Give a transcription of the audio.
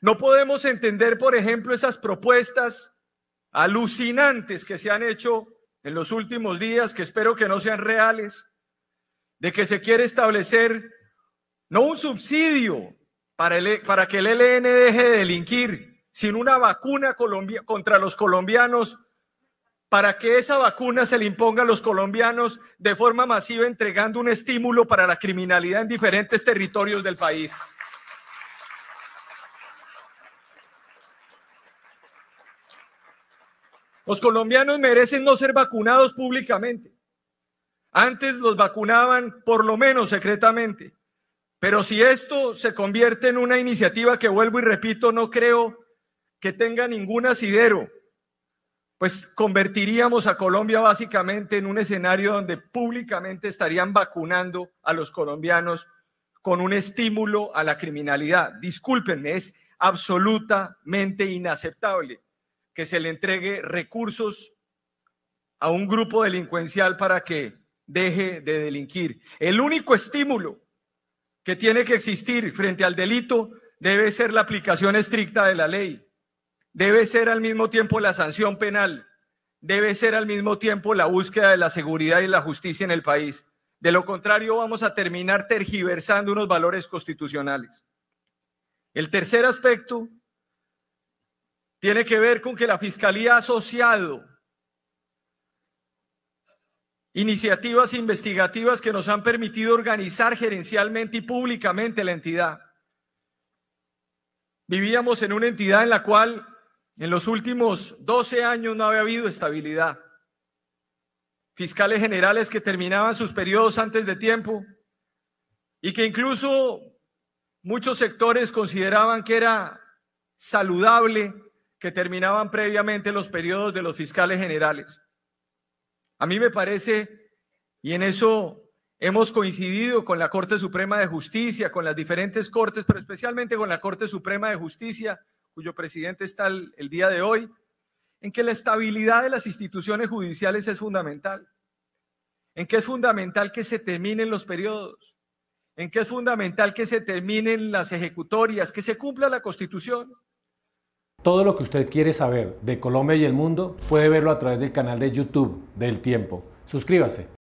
No podemos entender, por ejemplo, esas propuestas alucinantes que se han hecho en los últimos días, que espero que no sean reales, de que se quiere establecer no un subsidio para, e, que el ELN deje de delinquir, sino una vacuna contra los colombianos para que esa vacuna se le imponga a los colombianos de forma masiva, entregando un estímulo para la criminalidad en diferentes territorios del país. Los colombianos merecen no ser vacunados públicamente. Antes los vacunaban por lo menos secretamente. Pero si esto se convierte en una iniciativa que vuelvo y repito, no creo que tenga ningún asidero, pues convertiríamos a Colombia básicamente en un escenario donde públicamente estarían vacunando a los colombianos con un estímulo a la criminalidad. Discúlpenme, es absolutamente inaceptable que se le entregue recursos a un grupo delincuencial para que deje de delinquir. El único estímulo que tiene que existir frente al delito debe ser la aplicación estricta de la ley, debe ser al mismo tiempo la sanción penal, debe ser al mismo tiempo la búsqueda de la seguridad y la justicia en el país. De lo contrario, vamos a terminar tergiversando unos valores constitucionales. El tercer aspecto tiene que ver con que la Fiscalía ha asociado iniciativas investigativas que nos han permitido organizar gerencialmente y públicamente la entidad. Vivíamos en una entidad en la cual en los últimos 12 años no había habido estabilidad. Fiscales generales que terminaban sus periodos antes de tiempo y que incluso muchos sectores consideraban que era saludable que terminaban previamente los periodos de los fiscales generales. A mí me parece, y en eso hemos coincidido con la Corte Suprema de Justicia, con las diferentes cortes, pero especialmente con la Corte Suprema de Justicia, cuyo presidente está el, día de hoy, en que la estabilidad de las instituciones judiciales es fundamental, en que es fundamental que se terminen los periodos, en que es fundamental que se terminen las ejecutorias, que se cumpla la Constitución. Todo lo que usted quiere saber de Colombia y el mundo puede verlo a través del canal de YouTube del Tiempo. Suscríbase.